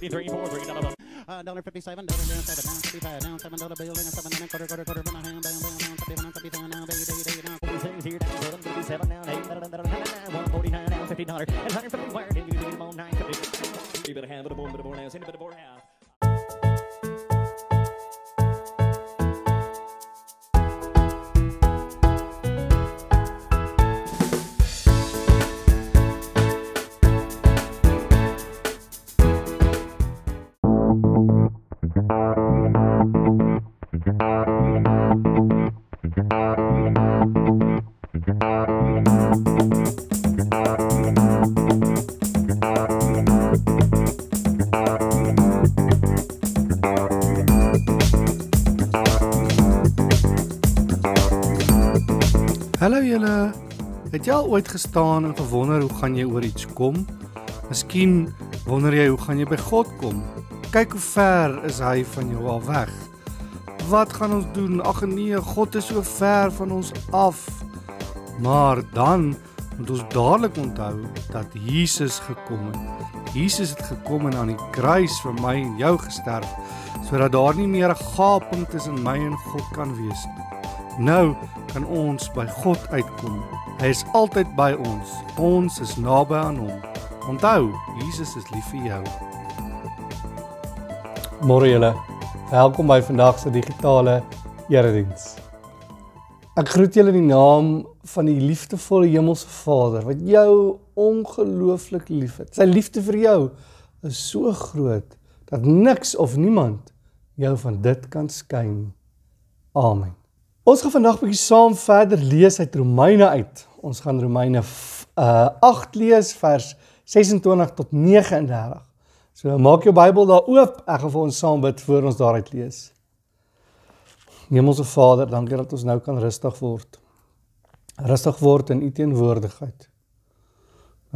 15, 13, 4, bring it down. Uh, dollar fifty-seven, dollar down, seven, down, fifty-five, down, seven dollar bill, and a seven and a quarter, quarter, quarter, one, down, down, down, down, fifty-one, fifty-seven, down, day, day, day, down. Forty-six here, down, seven, fifty-seven, down, eight, down, down, down, down, one forty-nine, down, fifty dollar, and hundred fifty-one, and you do it all nine fifty. You better have it, a bit of more now, send a bit of more now. Het jy al ooit gestaan en gewonder hoe gaan jy oor iets kom? Miskien wonder jy hoe gaan jy by God kom? Kyk hoe ver is hy van jou al weg? wat gaan ons doen? Ag nee, God is so ver van ons af. Maar dan moet ons dadelik onthou dat Jesus gekom het. Jesus het gekom en aan die kruis vir my en jou gesterf sodat daar nie meer 'n gaping tussen my en God kan wees nie. Nou kan ons by God uitkom. Hy is altyd by ons. Ons is naby aan hom. Onthou, Jesus is lief vir jou. Môre julle Welkom by vandag se digitale erediens. Ek groet julle in die naam van die liefdevolle Hemelse Vader wat jou ongelooflik liefhet. Sy liefde vir jou is so groot dat niks of niemand jou van dit kan skei. Amen. Ons gaan vandag 'n bietjie saam verder lees uit Romeine uit. Ons gaan Romeine uh eh, 8 lees vers 26 tot 39. So maak jou Bybel daar oop. Ek gaan vir ons saam bid voor ons daaruit lees. Hemelse Vader, dankie dat ons nou kan rustig word. Rustig word in U teenwoordigheid.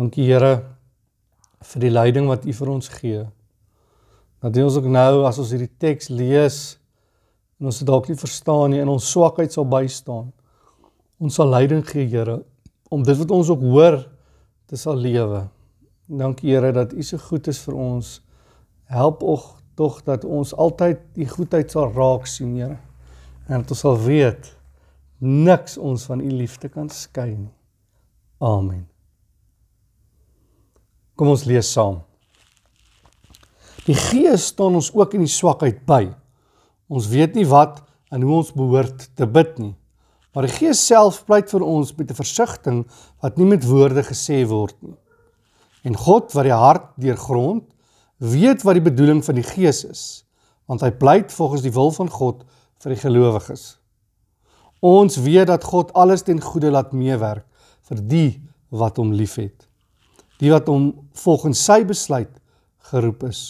Dankie Here vir die leiding wat U vir ons gee. Dat ons ook nou as ons hierdie teks lees en ons dit dalk nie verstaan nie, in ons swakheid sal bystaan. Ons sal leiding gee, Here, om dit wat ons ook hoor te sal lewe. Dankie Here dat U so goed is vir ons. Help ons tog dat ons altyd U goedheid sal raak sien, Here. En dat ons sal weet niks ons van U liefde kan skei nie. Amen. Kom ons lees saam. Die Gees staan ons ook in die swakheid by. Ons weet nie wat en hoe ons behoort te bid nie. Maar die Gees self pleit vir ons met 'n versigtiging wat nie met woorde gesê word nie. En God wat die hart deurgrond, weet wat die bedoeling van die Gees is, want hy pleit volgens die wil van God vir die gelowiges. Ons weet dat God alles ten goeie laat meewerk vir die wat hom liefhet. Die wat hom volgens sy besluit geroep is.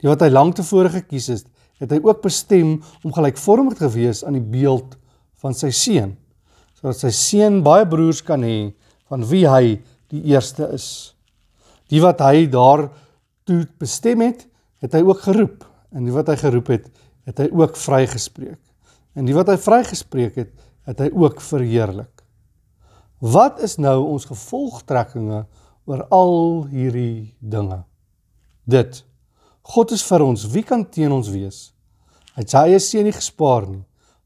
Die wat hy lank tevore gekies het, het hy ook bestem om gelykvormig te wees aan die beeld van sy seun, sodat sy seun baie broers kan hê van wie hy die eerste is. Die wat hy daar toe bestem het, het hy ook geroep. En die wat hy geroep het, het hy ook vrygespreek. En die wat hy vrygespreek het, het hy ook verheerlik. Wat is nou ons gevolgtrekkinge oor al hierdie dinge? Dit God is vir ons, wie kan teen ons wees? Hy sê hy is nie gespaar nie,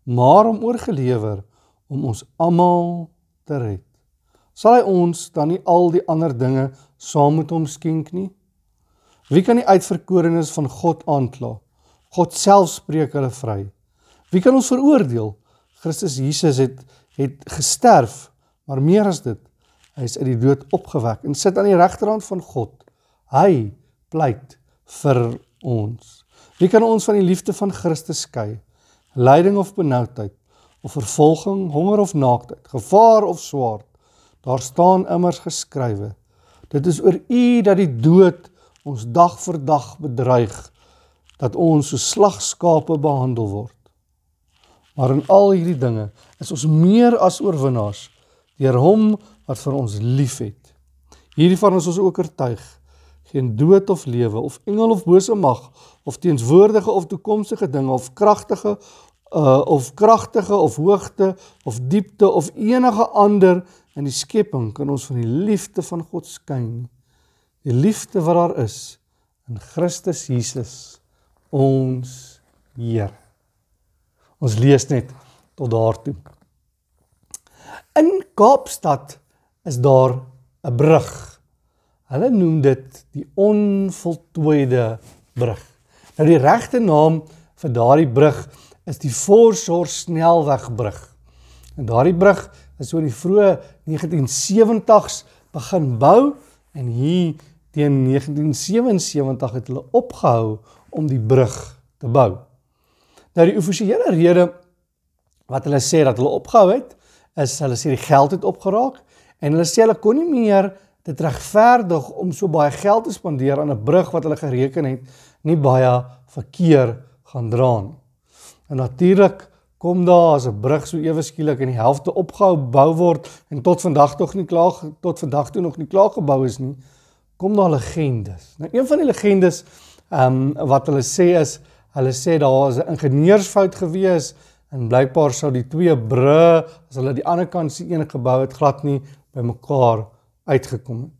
maar hom oorgelewer om ons almal te red sal hy ons dan nie al die ander dinge saam met hom skenk nie? Wie kan die uitverkorenes van God aankla? God self spreek hulle vry. Wie kan ons veroordeel? Christus Jesus het het gesterf, maar meer as dit, hy is uit die dood opgewek en sit aan die regterhand van God. Hy pleit vir ons. Wie kan ons van die liefde van Christus skei? Lyding of benoudheid, of vervolging, honger of naaktheid, gevaar of swaard, Daar staan immers geskrywe: Dit is oor u dat die dood ons dag vir dag bedreig, dat ons so slagskape behandel word. Maar in al hierdie dinge is ons meer as oorwinnaars deur hom wat vir ons liefhet. Hierdie van ons is ook oortuig geen dood of lewe of engel of bose mag of teenswoordige of toekomstige dinge of kragtige uh, of kragtige of hoogte of diepte of enige ander in die skepping kan ons van die liefde van God skyn. Die liefde wat daar is in Christus Jesus ons Heer. Ons lees net tot daartoe. In Kaapstad is daar 'n brug. Hulle noem dit die onvoltooide brug. Nou die regte naam vir daardie brug is die Forsor snelwegbrug. En daardie brug is oor die vroeë 1970s begin bou en hier teen 1977 het hulle opgehou om die brug te bou. Nou die oofisiële rede wat hulle sê dat hulle opgehou het is hulle sê die geld het opgeraak en hulle sê hulle kon nie meer dit regverdig om so baie geld te spandeer aan 'n brug wat hulle gereken het nie baie verkeer gaan dra nie. En natuurlik kom daar as 'n brug so ewe skielik in die helfte opgehou bou word en tot vandag tog nie klaar tot vandag toe nog nie klaar gebou is nie kom daar legendes nou een van die legendes ehm um, wat hulle sê is hulle sê daar is 'n ingenieursfout gewees en blykbaar sou die twee bru as hulle die ander kant se een gebou het glad nie bymekaar uitgekom het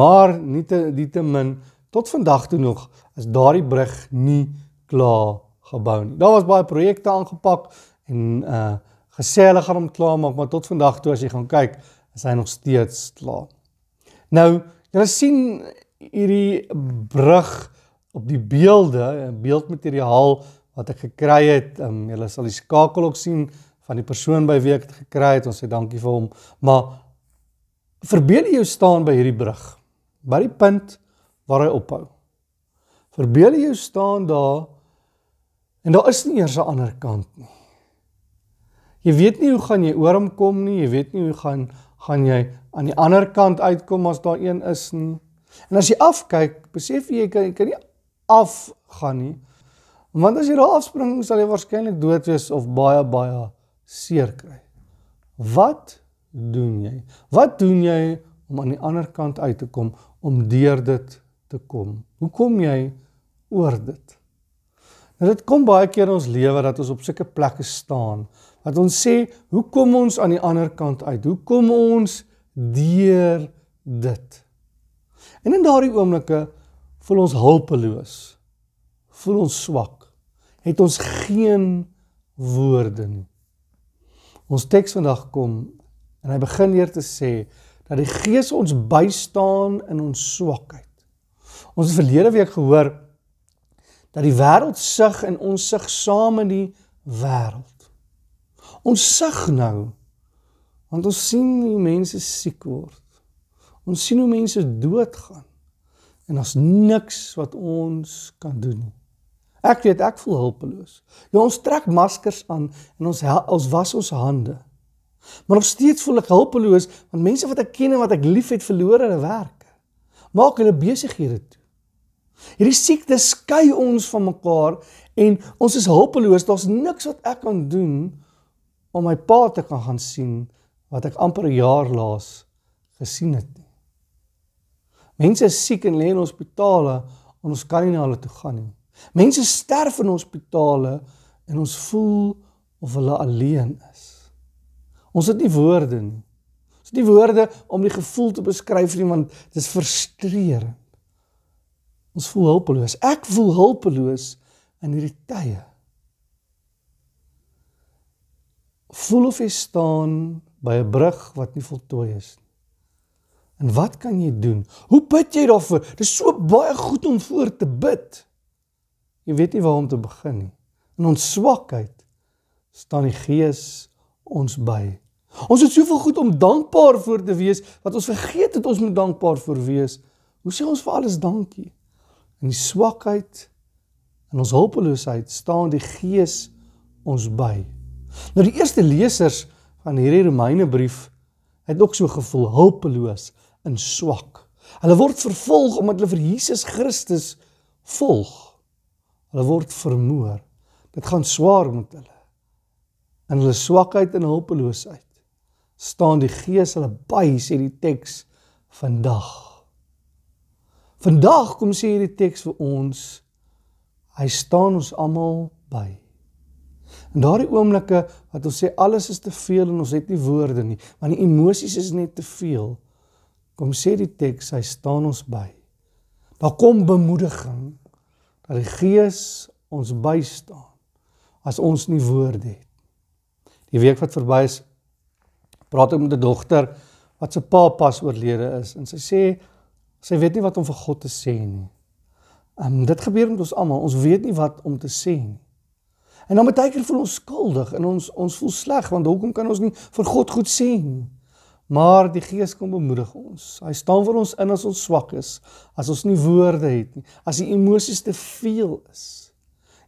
maar nie te die te min tot vandag toe nog is daardie brug nie klaar gebou nie. Daar was baie projekte aangepak en uh geselliger om klaar maak, maar tot vandag toe as jy gaan kyk, is hy nog steeds klaar. Nou, jy sien hierdie brug op die beelde, beeldmateriaal wat ek gekry het, um, jy sal die skakel ook sien van die persoon by wie ek dit gekry het. Ons sê dankie vir hom, maar verbeel jy staan by hierdie brug, by die punt waar hy ophou. Verbeel jy staan daar En daar is nie eers 'n ander kant nie. Jy weet nie hoe gaan jy oor hom kom nie, jy weet nie hoe gaan gaan jy aan die ander kant uitkom as daar een is nie. En as jy afkyk, besef jy jy kan, jy kan nie afgaan nie. Want as jy daar afspring, sal jy waarskynlik dood wees of baie baie seer kry. Wat doen jy? Wat doen jy om aan die ander kant uit te kom, om deur dit te kom? Hoe kom jy oor dit? Nou dit kom baie keer in ons lewe dat ons op sulke plekke staan dat ons sê, hoe kom ons aan die ander kant uit? Hoe kom ons deur dit? En in daardie oomblikke voel ons hulpeloos. Voel ons swak. Het ons geen woorde nie. Ons teks vandag kom en hy begin weer te sê dat die Gees ons bystaan in ons swakheid. Ons het verlede week gehoor dat die wêreld sug en ons sug saam in die wêreld. Ons sug nou want ons sien hoe mense siek word. Ons sien hoe mense doodgaan. En ons niks wat ons kan doen nie. Ek weet ek voel hulpeloos. Ja, ons trek maskers aan en ons ons was ons hande. Maar nog steeds voel ek hulpeloos want mense wat ek ken en wat ek liefhet verloor hulle werk. Maak hulle besighede Hierdie siekte skei ons van mekaar en ons is hulpeloos. Daar's niks wat ek kan doen om my pa te kan gaan sien wat ek amper 'n jaar laas gesien het. Mense is siek en lê in hospitale en ons kan nie na hulle toe gaan nie. Mense sterf in hospitale en ons voel of hulle alleen is. Ons het nie woorde nie. Ons het nie woorde om die gevoel te beskryf nie want dit is frustrerend. Ons voel hulpeloos. Ek voel hulpeloos in hierdie tye. Voel of jy staan by 'n brug wat nie voltooi is nie. En wat kan jy doen? Hoe bid jy daarvoor? Dit is so baie goed om voor te bid. Jy weet nie waar om te begin nie. In ons swakheid staan die Gees ons by. Ons het soveel goed om dankbaar vir te wees, wat ons vergeet het ons moet dankbaar vir wees. Hoe sê ons vir alles dankie? In die swakheid en ons hulpeloosheid staan die Gees ons by. Nou die eerste lesers van hierdie Romeine brief het ook so gevoel hulpeloos en swak. Hulle word vervolg omdat hulle vir Jesus Christus volg. Hulle word vermoor. Dit gaan swaar met hulle. In hulle swakheid en hulpeloosheid staan die Gees hulle by, sê die teks vandag. Vandag kom sê hierdie teks vir ons hy staan ons almal by. In daardie oomblikke wat ons sê alles is te veel en ons het nie woorde nie, want die emosies is net te veel, kom sê die teks hy staan ons by. Daar kom bemoediging dat die Gees ons bystaan as ons nie woorde het. Die week wat verby is, praat ek met 'n dogter wat se pa pas oorlede is en sy sê Sy weet nie wat om vir God te sê nie. Ehm um, dit gebeur met ons almal. Ons weet nie wat om te sê nie. En dan baie keer voel ons skuldig en ons ons voel sleg want hoekom kan ons nie vir God goed sê nie? Maar die Gees kom bemoedig ons. Hy staan vir ons in as ons swak is, as ons nie woorde het nie, as die emosies te veel is.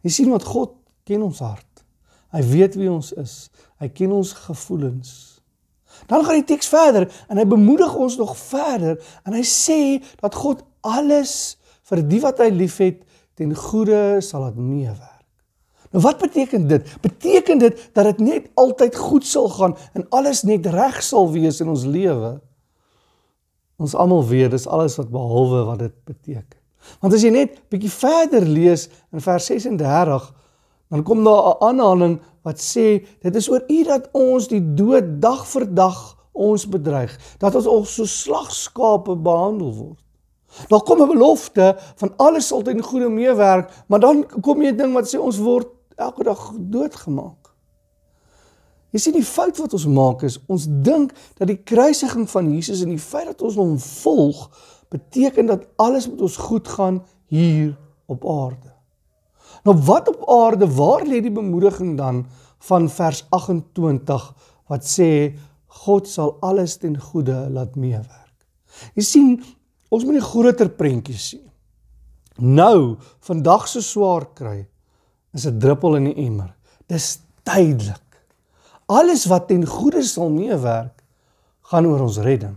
Jy sien wat God ken ons hart. Hy weet wie ons is. Hy ken ons gevoelens. Dan gaan die teks verder en hy bemoedig ons nog verder en hy sê dat God alles vir die wat hy liefhet ten goeie sal laat meewerk. Nou wat beteken dit? Beteken dit dat dit net altyd goed sal gaan en alles net reg sal wees in ons lewe? Ons almal weet dis alles wat behalwe wat dit beteken. Want as jy net bietjie verder lees in vers 36 Dan kom daar 'n aanhaling wat sê dit is oor u dat ons die dood dag vir dag ons bedreig, dat ons ook so slagskape behandel word. Daar kom 'n belofte van alles sal ten goeie meewerk, maar dan kom jy 'n ding wat sê ons word elke dag doodgemaak. Jy sien die fout wat ons maak is ons dink dat die kruisiging van Jesus en die feit dat ons hom volg beteken dat alles met ons goed gaan hier op aarde. Nou wat op aarde waar lê die bemoediging dan van vers 28 wat sê God sal alles ten goeie laat meewerk. Jy sien, ons moet 'n groter prentjie sien. Nou, vandag se swaar kry is 'n druppel in die emmer. Dis tydelik. Alles wat ten goeie sal meewerk, gaan oor ons redding.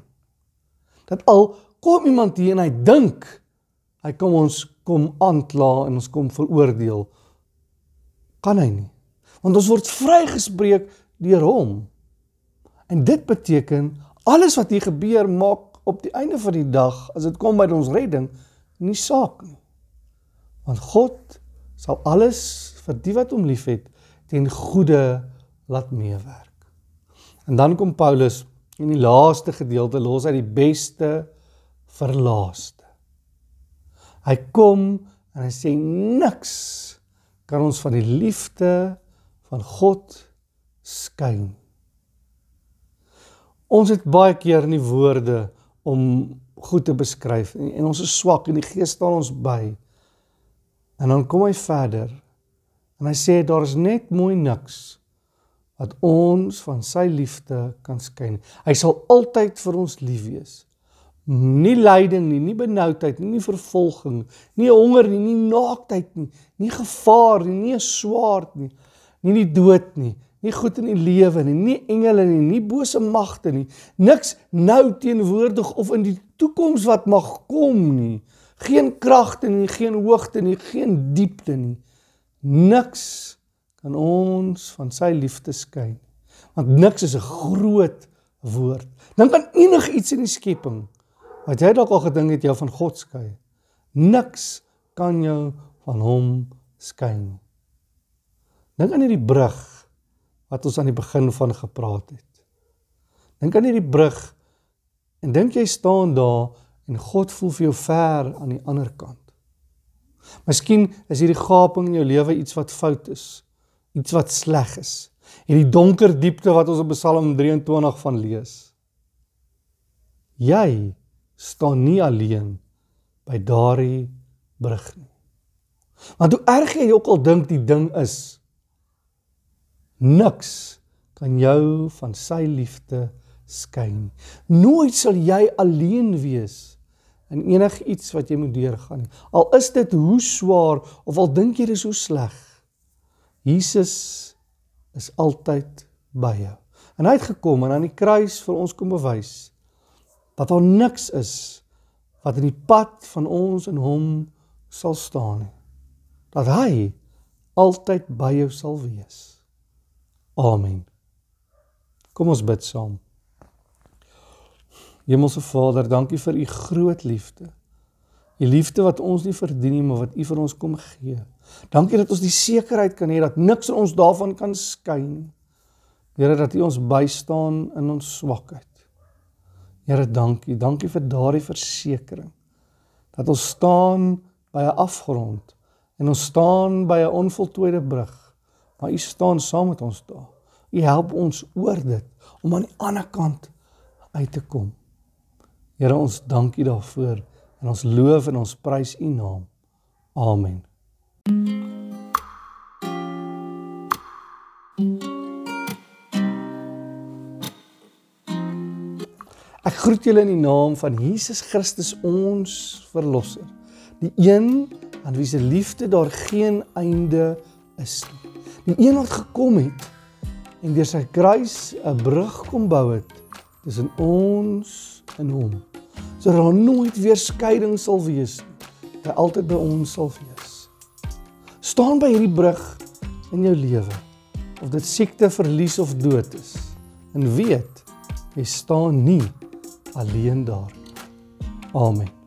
Dat al kom iemand hier en hy dink Hy kom ons kom aankla en ons kom veroordeel. Kan hy nie? Want ons word vrygespreek deur hom. En dit beteken alles wat hier gebeur maak op die einde van die dag as dit kom by ons redding nie saak nie. Want God sal alles vir die wat hom liefhet ten goeie laat meewerk. En dan kom Paulus in die laaste gedeelte los uit die beste verlaaste. Hy kom en hy sê niks kan ons van die liefde van God skei. Ons het baie keer nie woorde om goed te beskryf en, en ons is swak en die Gees staan ons by. En dan kom hy verder en hy sê daar is net mooi niks wat ons van sy liefde kan skei. Hy sal altyd vir ons lief wees nie lyding nie, nie benoudheid nie, nie vervolging nie, nie honger nie, nie naaktheid nie, nie gevaar nie, nie swaard nie, nie die dood nie, nie goed in die lewe nie, nie engele nie, nie bose magte nie, niks nou teenwoordig of in die toekoms wat mag kom nie, geen kragte nie, geen hoogte nie, geen diepte nie. Niks kan ons van sy liefde skei. Want niks is 'n groot woord. Dan kan enigiets in die skepping Wat jy dalk al gedink het jou van God skei. Niks kan jou van hom skei. Dink aan hierdie brug wat ons aan die begin van gepraat het. Dink aan hierdie brug en dink jy staan daar en God voel vir jou ver aan die ander kant. Miskien is hierdie gaping in jou lewe iets wat fout is, iets wat sleg is. Hierdie donker diepte wat ons op Psalm 23 van lees. Jy staan nie alleen by daardie brug nie. Want hoe erg jy ook al dink die ding is, niks kan jou van sy liefde skei nie. Nooit sal jy alleen wees in enigiets wat jy moet deurgaan nie. Al is dit hoe swaar of al dink jy dis hoe sleg, Jesus is altyd by jou. En hy het gekom en aan die kruis vir ons kom bewys dat daar niks is wat in die pad van ons en hom sal staan nie. Dat hy altyd by jou sal wees. Amen. Kom ons bid saam. Hemelse Vader, dankie vir u groot liefde. U liefde wat ons nie verdien nie, maar wat u vir ons kom gee. Dankie dat ons die sekerheid kan hê dat niks ons daarvan kan skei nie. Here dat u ons bystaan in ons swakheid. Here, dankie. Dankie vir daardie versekering dat ons staan by 'n afgrond en ons staan by 'n onvoltooide brug. Maar U staan saam met ons daar. U help ons oor dit om aan die ander kant uit te kom. Here, ons dankie daarvoor en ons loof en ons prys U naam. Amen. groet julle in die naam van Jesus Christus ons verlosser. Die een aan wie se liefde daar geen einde is nie. Die een wat gekom het en deur sy kruis 'n brug kom bou het tussen ons en hom. Sodat daar nooit weer skeiding sal wees nie. Hy altyd by ons sal wees. staan by hierdie brug in jou lewe of dit siekte, verlies of dood is. En weet, jy staan nie alleen daar. Amen.